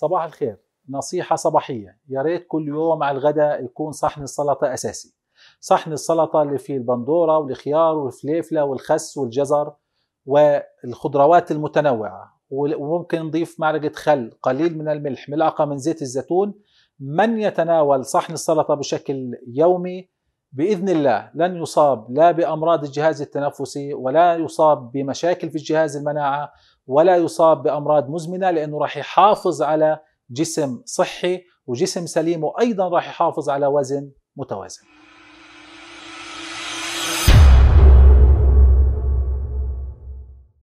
صباح الخير نصيحة صباحية يا ريت كل يوم على الغداء يكون صحن السلطة أساسي صحن السلطة اللي فيه البندورة والخيار والفليفلة والخس والجزر والخضروات المتنوعة وممكن نضيف معلقة خل قليل من الملح ملعقة من زيت الزيتون من يتناول صحن السلطة بشكل يومي باذن الله لن يصاب لا بامراض الجهاز التنفسي ولا يصاب بمشاكل في الجهاز المناعه ولا يصاب بامراض مزمنه لانه راح يحافظ على جسم صحي وجسم سليم وايضا راح يحافظ على وزن متوازن.